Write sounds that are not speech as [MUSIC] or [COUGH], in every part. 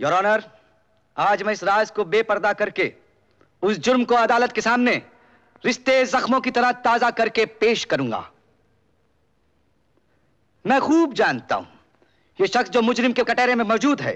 Your honour आज मैं इस राज को बेपर्दा करके उस जुर्म को अदालत के सामने रिश्ते जख्मों की तरह ताजा करके पेश करूंगा मैं खूब जानता हूं यह शख्स जो मुजरिम के कटहरे में मौजूद है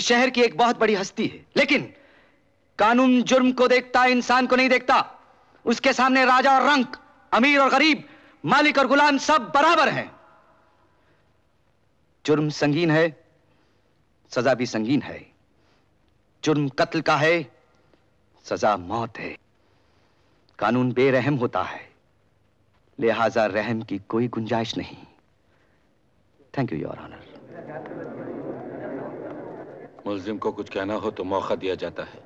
इस शहर की एक बहुत बड़ी हस्ती है लेकिन कानून जुर्म को देखता इंसान को नहीं देखता उसके सामने राजा और रंक अमीर और गरीब मालिक और गुलाम सब बराबर हैं जुर्म संगीन है सजा भी संगीन है जुर्म कत्ल का है सजा मौत है कानून बेरहम होता है लिहाजा रहम की कोई गुंजाइश नहीं थैंक यू योर ऑनर मुलजिम को कुछ कहना हो तो मौका दिया जाता है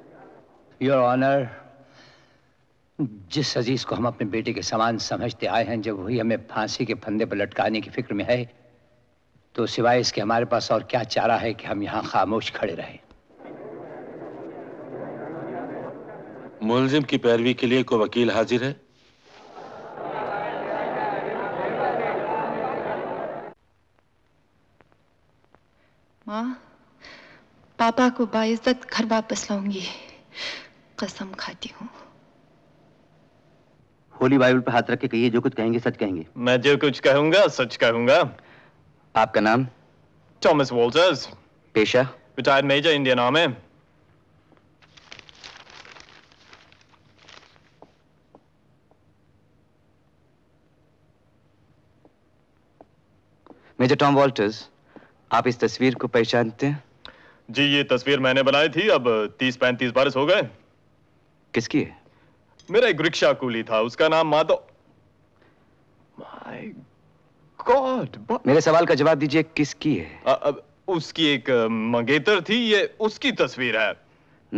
योर ऑनर जिस अजीज को हम अपने बेटे के समान समझते आए हैं जब वही हमें फांसी के फंदे पर लटकाने की फिक्र में है तो सिवाय इसके हमारे पास और क्या चारा है कि हम यहाँ खामोश खड़े रहे मुलजिम की पैरवी के लिए कोई वकील हाजिर है माँ पापा को बाइज्जत घर वापस लाऊंगी कसम खाती हूँ होली बाइबल पर हाथ रख के कहिए जो कुछ कहेंगे सच कहेंगे मैं जो कुछ कहूंगा सच कहूंगा आपका नाम थॉमस वॉल्टर्स पेशा retired major Indian army major Tom Walters आप इस तस्वीर को पहचानते हैं जी ये तस्वीर मैंने बनाई थी अब तीस पैंतीस बरस हो गए किसकी है मेरा एक रिक्शा कूली था उसका नाम माधव गॉड मेरे सवाल का जवाब दीजिए किसकी है आ, आ, उसकी एक मंगेतर थी ये उसकी तस्वीर है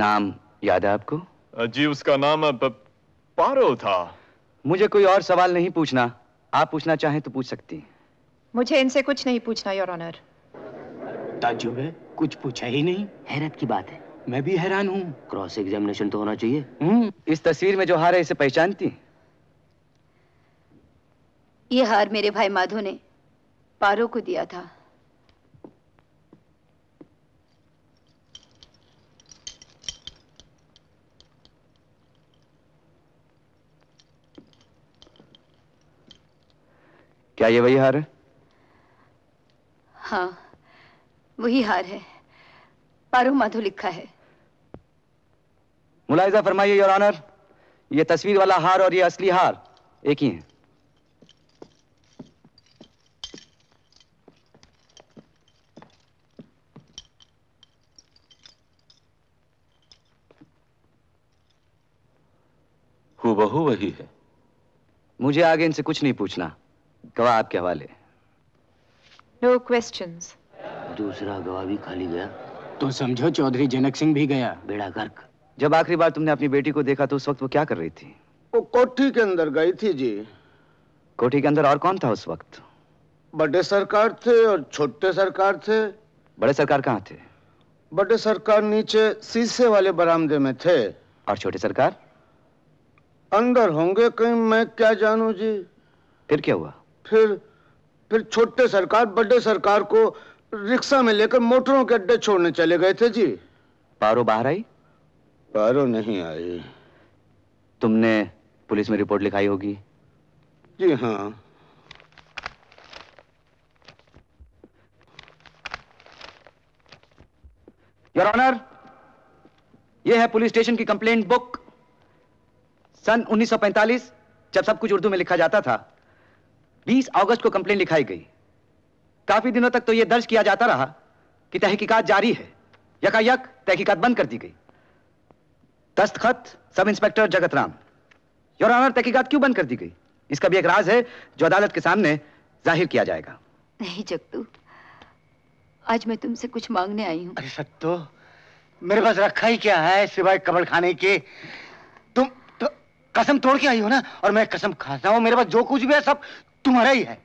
नाम याद है आपको जी उसका नाम अब पारो था मुझे कोई और सवाल नहीं पूछना आप पूछना चाहें तो पूछ सकती मुझे इनसे कुछ नहीं पूछना योर ऑनर ताजुब है कुछ पूछा ही नहीं हैरत की बात है मैं भी हैरान हूँ क्रॉस एग्जामिनेशन तो होना चाहिए हम्म। इस तस्वीर में जो हार है इसे पहचानती ये हार मेरे भाई माधो ने पारो को दिया था क्या ये वही हार है हाँ वही हार है पारो माधो लिखा है मुलायजा फरमाइए योर ऑनर ये तस्वीर वाला हार और ये असली हार एक ही है हूबहू वही है मुझे आगे इनसे कुछ नहीं पूछना गवाह आपके हवाले नो क्वेश्चन दूसरा गवाह भी खाली गया तो समझो चौधरी जनक सिंह भी गया बेड़ा गर्क जब आखिरी बार तुमने अपनी बेटी को देखा तो उस वक्त वो क्या कर रही थी वो कोठी के अंदर गई थी जी कोठी के अंदर और कौन था उस वक्त बड़े सरकार थे और छोटे सरकार थे बड़े सरकार कहाँ थे बड़े सरकार नीचे शीशे वाले बरामदे में थे और छोटे सरकार अंदर होंगे कहीं मैं क्या जानू जी फिर क्या हुआ फिर फिर छोटे सरकार बड़े सरकार को रिक्शा में लेकर मोटरों के अड्डे छोड़ने चले गए थे जी पारो बाहर आई पारो नहीं आई तुमने पुलिस में रिपोर्ट लिखाई होगी जी हाँ योर ऑनर यह है पुलिस स्टेशन की कंप्लेंट बुक सन 1945 जब सब कुछ उर्दू में लिखा जाता था 20 अगस्त को कंप्लेन लिखाई गई काफी दिनों तक तो यह दर्ज किया जाता रहा कि तहकीकात जारी है यकायक तहकीकात बंद कर दी गई दस्तखत सब इंस्पेक्टर जगत राम योर ऑनर तहकीकात क्यों बंद कर दी गई इसका भी एक राज है जो अदालत के सामने जाहिर किया जाएगा नहीं जगतू आज मैं तुमसे कुछ मांगने आई हूँ अरे सत्तो मेरे पास रखा ही क्या है सिवाय कमल खाने के कसम तोड़ के आई हो ना और मैं कसम खाता हूँ मेरे पास जो कुछ भी है सब तुम्हारा ही है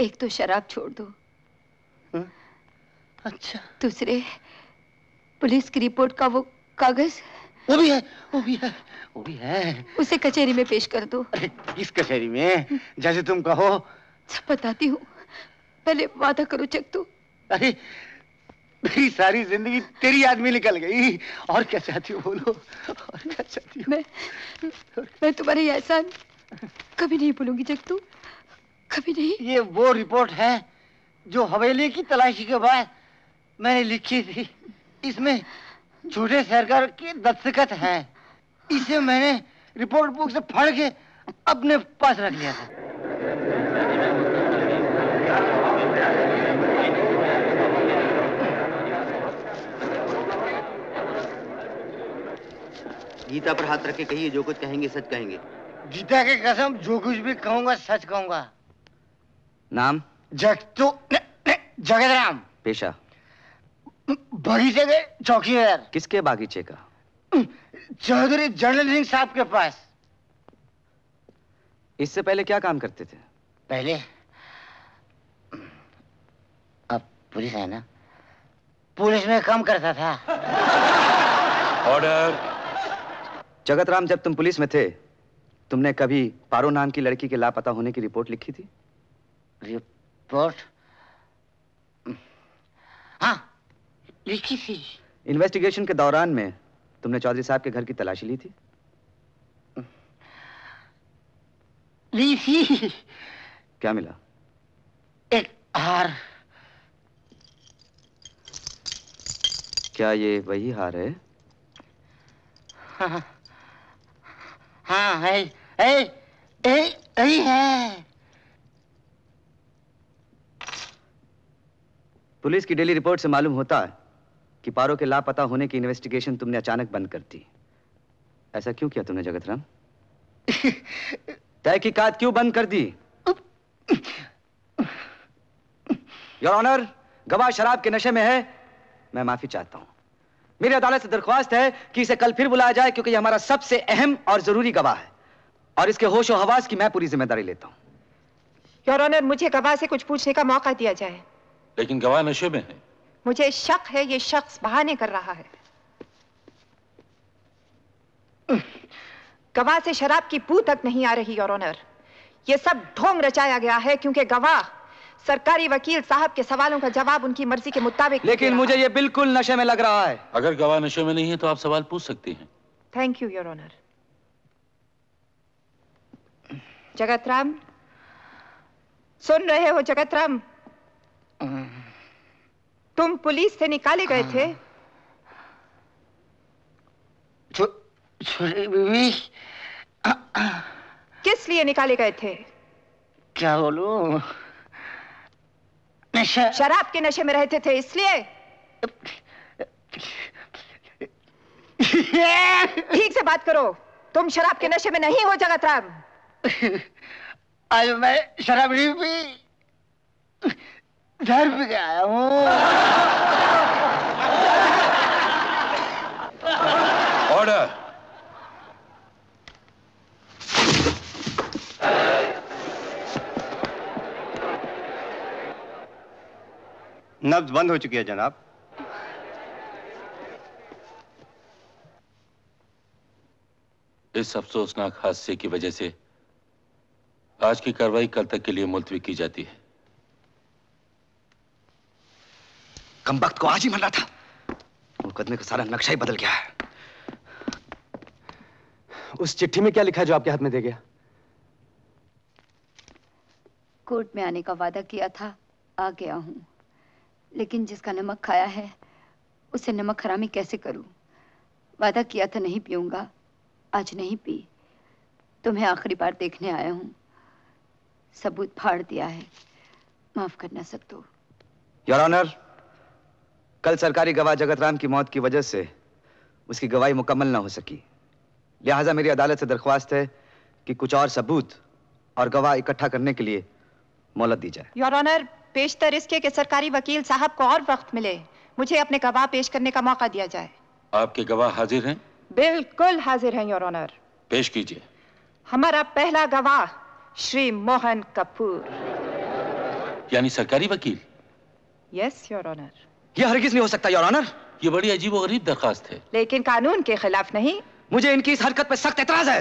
एक तो शराब छोड़ दो हम्म? अच्छा दूसरे पुलिस की रिपोर्ट का वो कागज वो भी है वो भी है वो भी है उसे कचहरी में पेश कर दो इस कचहरी में जैसे तुम कहो सब अच्छा, बताती हूँ पहले वादा करो चक तू अरे मेरी सारी जिंदगी तेरी याद में निकल गई और क्या चाहती हो बोलो और क्या चाहती हो मैं मैं तुम्हारे ऐसा कभी नहीं भूलूंगी तू कभी नहीं ये वो रिपोर्ट है जो हवेली की तलाशी के बाद मैंने लिखी थी इसमें झूठे सरकार के दस्तखत हैं इसे मैंने रिपोर्ट बुक से फाड़ के अपने पास रख लिया था गीता पर हाथ रख के कहिए जो कुछ कहेंगे सच कहेंगे गीता के कसम जो कुछ भी कहूंगा सच कहूंगा नाम जग तो जगत राम पेशा बगीचे के चौकीदार किसके बागीचे का चौधरी जनरल सिंह साहब के पास इससे पहले क्या काम करते थे पहले अब पुलिस है ना पुलिस में काम करता था ऑर्डर [LAUGHS] जगत राम जब तुम पुलिस में थे तुमने कभी पारो नाम की लड़की के लापता होने की रिपोर्ट लिखी थी रिपोर्ट हाँ लिखी थी इन्वेस्टिगेशन के दौरान में तुमने चौधरी साहब के घर की तलाशी ली थी ली थी क्या मिला एक हार क्या ये वही हार है हाँ।, हाँ। हाँ है है है है पुलिस की डेली रिपोर्ट से मालूम होता है कि पारो के लापता होने की इन्वेस्टिगेशन तुमने अचानक बंद कर दी ऐसा क्यों किया तुमने जगत राम तहकीकात क्यों बंद कर दी योर ऑनर गवाह शराब के नशे में है मैं माफी चाहता हूं मेरी अदालत से दरख्वास्त है कि इसे कल फिर बुलाया जाए क्योंकि हमारा सबसे अहम और जरूरी गवाह है और इसके होश और हवास की मैं पूरी जिम्मेदारी लेता हूँ योर ऑनर मुझे गवाह से कुछ पूछने का मौका दिया जाए लेकिन गवाह नशे में है मुझे शक है ये शख्स बहाने कर रहा है गवाह से शराब की पू तक नहीं आ रही योर ऑनर ये सब ढोंग रचाया गया है क्योंकि गवाह सरकारी वकील साहब के सवालों का जवाब उनकी मर्जी के मुताबिक लेकिन मुझे ये बिल्कुल नशे में लग रहा है अगर गवाह नशे में नहीं है तो आप सवाल पूछ सकती हैं थैंक यू योर ऑनर जगत राम सुन रहे हो जगत राम तुम पुलिस से निकाले गए थे बीवी किस लिए निकाले गए थे क्या बोलू नशा शराब के नशे में रहते थे इसलिए ठीक से बात करो तुम शराब के नशे में नहीं हो जगत राम आज मैं शराब नहीं पी घर पे आया हूँ ऑर्डर नब्ज बंद हो चुकी है जनाब इस अफसोसनाक हादसे की वजह से आज की कार्रवाई कल तक के लिए मुलतवी की जाती है कम वक्त को आज ही मरना था मुकदमे का सारा नक्शा ही बदल गया है उस चिट्ठी में क्या लिखा है जो आपके हाथ में दे गया कोर्ट में आने का वादा किया था आ गया हूं लेकिन जिसका नमक खाया है उसे नमक हरामी कैसे करूं? वादा किया था नहीं पीऊंगा आज नहीं पी तुम्हें आखिरी बार देखने आया हूं सबूत फाड़ दिया है माफ करना सकते योर ऑनर कल सरकारी गवाह जगतराम की मौत की वजह से उसकी गवाही मुकम्मल ना हो सकी लिहाजा मेरी अदालत से दरख्वास्त है कि कुछ और सबूत और गवाह इकट्ठा करने के लिए मोहलत दी जाए योर ऑनर पेशतर इसके के सरकारी वकील साहब को और वक्त मिले मुझे अपने गवाह पेश करने का मौका दिया जाए आपके गवाह हाजिर हैं बिल्कुल हाजिर हैं योर ऑनर पेश कीजिए हमारा पहला गवाह श्री मोहन कपूर यानी सरकारी वकील यस योर ऑनर ये हरगिज नहीं हो सकता योर ऑनर ये बड़ी अजीब और गरीब दरखास्त है लेकिन कानून के खिलाफ नहीं मुझे इनकी इस हरकत पर सख्त एतराज है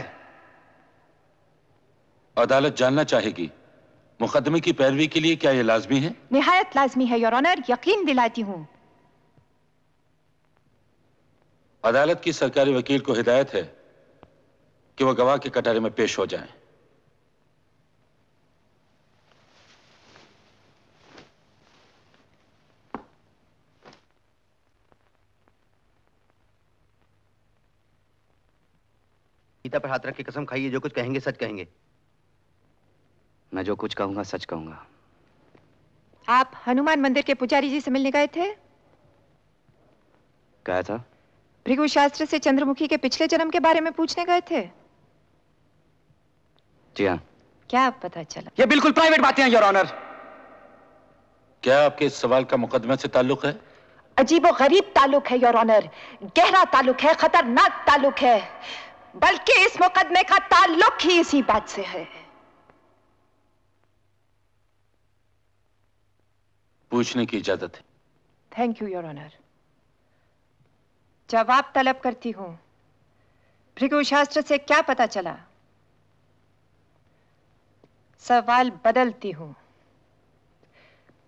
अदालत जानना चाहेगी मुकदमे की पैरवी के लिए क्या यह लाजमी है निहायत लाजमी है योर ऑनर यकीन दिलाती हूँ अदालत की सरकारी वकील को हिदायत है कि वह गवाह के कटहरे में पेश हो जाए गीता पर हाथ रख के कसम खाइए जो कुछ कहेंगे सच कहेंगे मैं जो कुछ कहूंगा सच कहूंगा आप हनुमान मंदिर के पुजारी जी से मिलने गए थे कहा था भृगु शास्त्र से चंद्रमुखी के पिछले जन्म के बारे में पूछने गए थे जी हाँ क्या पता चला ये बिल्कुल प्राइवेट बातें हैं योर ऑनर क्या आपके इस सवाल का मुकदमे से ताल्लुक है अजीबो गरीब ताल्लुक है योर ऑनर गहरा ताल्लुक है खतरनाक ताल्लुक है बल्कि इस मुकदमे का ताल्लुक ही इसी बात से है पूछने की इजाजत है थैंक यू योर ऑनर जवाब तलब करती हूं भृगु शास्त्र से क्या पता चला सवाल बदलती हूं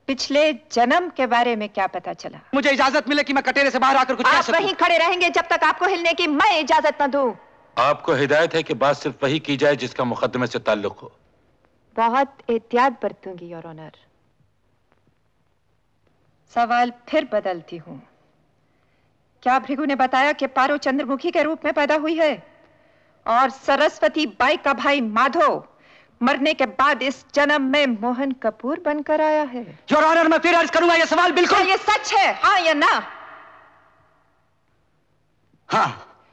पिछले जन्म के बारे में क्या पता चला मुझे इजाजत मिले कि मैं कटेरे से बाहर आकर कुछ आप वहीं खड़े रहेंगे जब तक आपको हिलने की मैं इजाजत न दू आपको हिदायत है कि बात सिर्फ वही की जाए जिसका मुकदमे से ताल्लुक हो बहुत एहतियात बरतूंगी योर ऑनर सवाल फिर बदलती हूँ क्या भृगु ने बताया कि पारो चंद्रमुखी के रूप में पैदा हुई है और सरस्वती बाई का भाई माधो मरने के बाद इस जन्म में मोहन कपूर बनकर आया है जो मैं फिर अर्ज करूंगा ये सवाल बिल्कुल हाँ, ये सच है हाँ या ना हाँ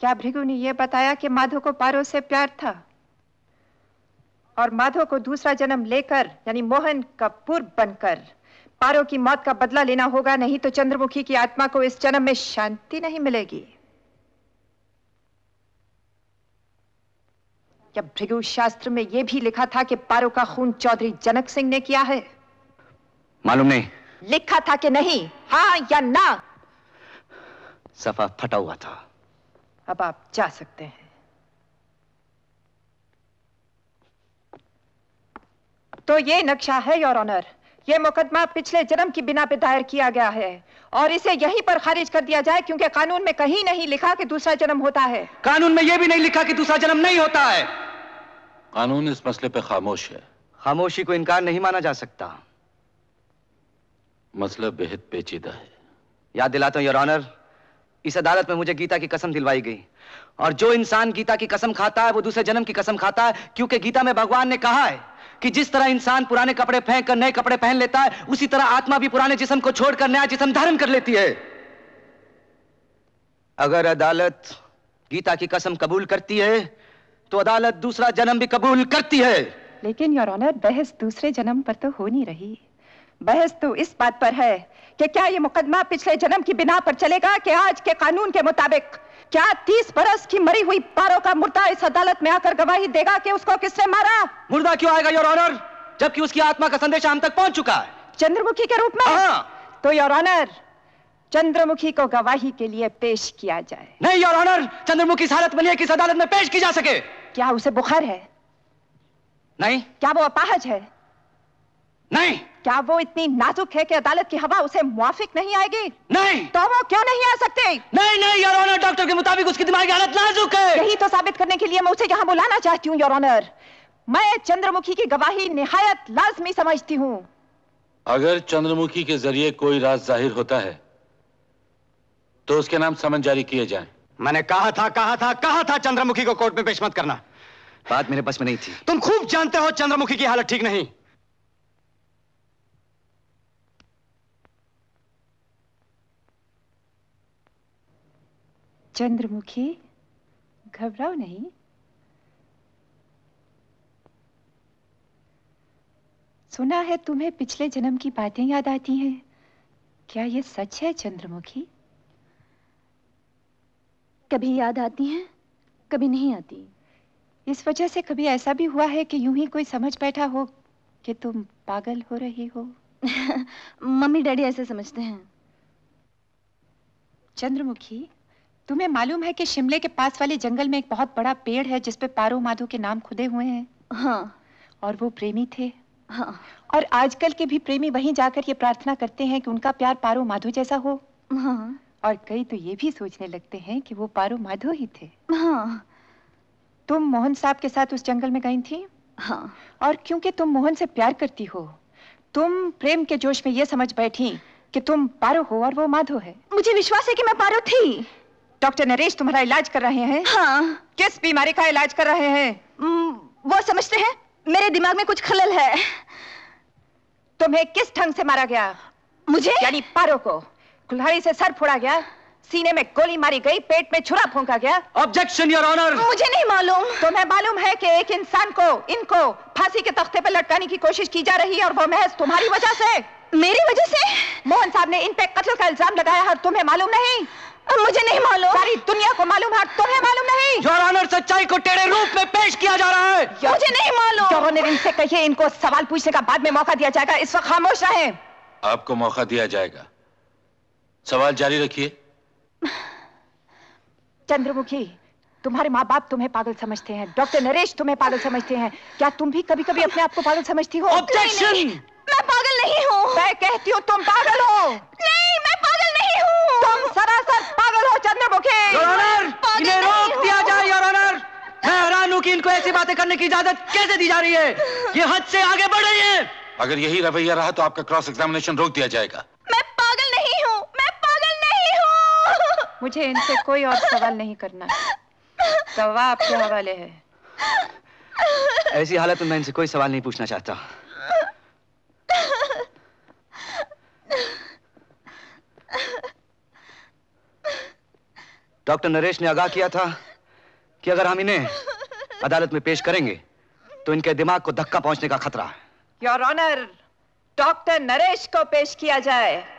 क्या भृगु ने यह बताया कि माधो को पारो से प्यार था और माधो को दूसरा जन्म लेकर यानी मोहन कपूर बनकर पारो की मौत का बदला लेना होगा नहीं तो चंद्रमुखी की आत्मा को इस जन्म में शांति नहीं मिलेगी क्या भृगु शास्त्र में यह भी लिखा था कि पारो का खून चौधरी जनक सिंह ने किया है मालूम नहीं लिखा था कि नहीं हाँ या ना सफा फटा हुआ था अब आप जा सकते हैं तो ये नक्शा है योर ऑनर ये मुकदमा पिछले जन्म की बिना पे दायर किया गया है और इसे यहीं पर खारिज कर दिया जाए क्योंकि कानून में कहीं नहीं लिखा कि दूसरा जन्म होता है कानून में यह भी नहीं लिखा कि दूसरा जन्म नहीं होता है कानून इस मसले पे खामोश है खामोशी को इनकार नहीं माना जा सकता मसला बेहद पेचीदा है याद दिलाता हूं योर ऑनर इस अदालत में मुझे गीता की कसम दिलवाई गई और जो इंसान गीता की कसम खाता है वो दूसरे जन्म की कसम खाता है क्योंकि गीता में भगवान ने कहा है कि जिस तरह इंसान पुराने कपड़े फेंक कर नए कपड़े पहन लेता है उसी तरह आत्मा भी पुराने जिसम को छोड़कर नया जिसम धारण कर लेती है अगर अदालत गीता की कसम कबूल करती है तो अदालत दूसरा जन्म भी कबूल करती है लेकिन योर ऑनर बहस दूसरे जन्म पर तो हो नहीं रही बहस तो इस बात पर है कि क्या ये मुकदमा पिछले जन्म की बिना पर चलेगा कि आज के कानून के मुताबिक क्या तीस बरस की मरी हुई पारो का मुर्दा इस अदालत में आकर गवाही देगा कि उसको किसने मारा मुर्दा क्यों आएगा योर ऑनर जबकि उसकी आत्मा का संदेश हम तक पहुंच चुका है चंद्रमुखी के रूप में हाँ। तो योर ऑनर चंद्रमुखी को गवाही के लिए पेश किया जाए नहीं योर ऑनर चंद्रमुखी हालत में किस अदालत में पेश की जा सके क्या उसे बुखार है नहीं क्या वो अपाहज है नहीं क्या वो इतनी नाजुक है कि अदालत की हवा उसे मुआफिक नहीं आएगी नहीं तो वो क्यों नहीं आ सकते नहीं नहीं योर ऑनर डॉक्टर के मुताबिक उसकी दिमागी हालत नाजुक है यही तो साबित करने के लिए मैं उसे यहाँ बुलाना चाहती हूँ योर ऑनर मैं चंद्रमुखी की गवाही निहायत लाजमी समझती हूँ अगर चंद्रमुखी के जरिए कोई राज जाहिर होता है तो उसके नाम समन जारी किए जाए मैंने कहा था कहा था कहा था चंद्रमुखी को कोर्ट में पेश मत करना बात मेरे बस में नहीं थी तुम खूब जानते हो चंद्रमुखी की हालत ठीक नहीं चंद्रमुखी घबराओ नहीं सुना है तुम्हें पिछले जन्म की बातें याद आती हैं क्या ये सच है चंद्रमुखी कभी याद आती हैं कभी नहीं आती इस वजह से कभी ऐसा भी हुआ है कि यूं ही कोई समझ बैठा हो कि तुम पागल हो रही हो [LAUGHS] मम्मी डैडी ऐसे समझते हैं चंद्रमुखी तुम्हें मालूम है कि शिमले के पास वाले जंगल में एक बहुत बड़ा पेड़ है जिसपे पारो माधो के नाम खुदे हुए हैं हाँ और वो प्रेमी थे हाँ और आजकल के भी प्रेमी वहीं जाकर ये प्रार्थना करते हैं कि उनका प्यार पारो माधो जैसा हो हाँ और कई तो ये भी सोचने लगते हैं कि वो पारो माधो ही थे हाँ तुम मोहन साहब के साथ उस जंगल में गई थी हाँ और क्योंकि तुम मोहन से प्यार करती हो तुम प्रेम के जोश में ये समझ बैठी कि तुम पारो हो और वो माधो है मुझे विश्वास है कि मैं पारो थी डॉक्टर नरेश तुम्हारा इलाज कर रहे हैं हाँ किस बीमारी का इलाज कर रहे हैं वो समझते हैं मेरे दिमाग में कुछ खलल है तुम्हें किस ढंग से मारा गया मुझे यानी पारो को कुल्हाड़ी से सर फोड़ा गया सीने में गोली मारी गई पेट में छुरा फूंका गया ऑब्जेक्शन योर ऑनर मुझे नहीं मालूम तुम्हें मालूम है कि एक इंसान को इनको फांसी के तख्ते पर लटकाने की कोशिश की जा रही है और वो महज तुम्हारी वजह से मेरी वजह से मोहन साहब ने इन पे कत्ल का इल्जाम लगाया है तुम्हें मालूम नहीं मुझे नहीं मालूम सारी दुनिया को मालूम है तुम्हें मालूम नहीं योर ऑनर सच्चाई को टेढ़े रूप में पेश किया जा रहा है मुझे नहीं मालूम योर ऑनर इनसे कहिए इनको सवाल पूछने का बाद में मौका दिया जाएगा इस वक्त खामोश रहे आपको मौका दिया जाएगा सवाल जारी रखिए चंद्रमुखी तुम्हारे माँ बाप तुम्हें पागल समझते हैं डॉक्टर नरेश तुम्हें पागल समझते हैं क्या तुम भी कभी कभी अपने आप को पागल समझती हो ऑब्जेक्शन मैं पागल नहीं हूँ मैं कहती हूँ तुम पागल हो चंद्रमुखी इन्हें रोक दिया जाए योर ऑनर मैं हैरान हूँ कि इनको ऐसी बातें करने की इजाजत कैसे दी जा रही है ये हद से आगे बढ़ रही है अगर यही रवैया रहा तो आपका क्रॉस एग्जामिनेशन रोक दिया जाएगा मैं पागल नहीं हूँ मैं पागल नहीं हूँ मुझे इनसे कोई और सवाल नहीं करना सवा आपके हवाले है ऐसी हालत में मैं इनसे कोई सवाल नहीं पूछना चाहता डॉक्टर नरेश ने आगाह किया था कि अगर हम इन्हें अदालत में पेश करेंगे तो इनके दिमाग को धक्का पहुंचने का खतरा है योर ऑनर डॉक्टर नरेश को पेश किया जाए